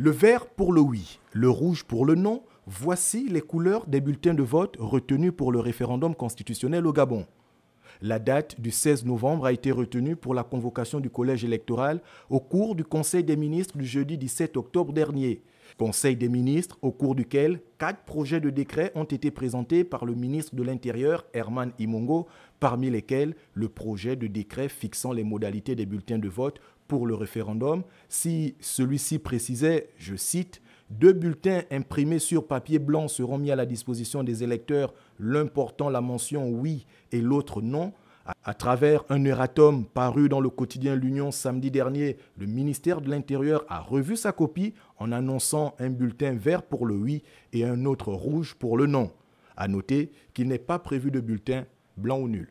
Le vert pour le oui, le rouge pour le non, voici les couleurs des bulletins de vote retenus pour le référendum constitutionnel au Gabon. La date du 16 novembre a été retenue pour la convocation du collège électoral au cours du Conseil des ministres du jeudi 17 octobre dernier. Conseil des ministres au cours duquel quatre projets de décret ont été présentés par le ministre de l'Intérieur, Herman Imongo, parmi lesquels le projet de décret fixant les modalités des bulletins de vote pour le référendum, si celui-ci précisait, je cite, deux bulletins imprimés sur papier blanc seront mis à la disposition des électeurs, l'un portant la mention oui et l'autre non. À travers un erratum paru dans le quotidien L'Union samedi dernier, le ministère de l'Intérieur a revu sa copie en annonçant un bulletin vert pour le oui et un autre rouge pour le non. À noter qu'il n'est pas prévu de bulletin blanc ou nul.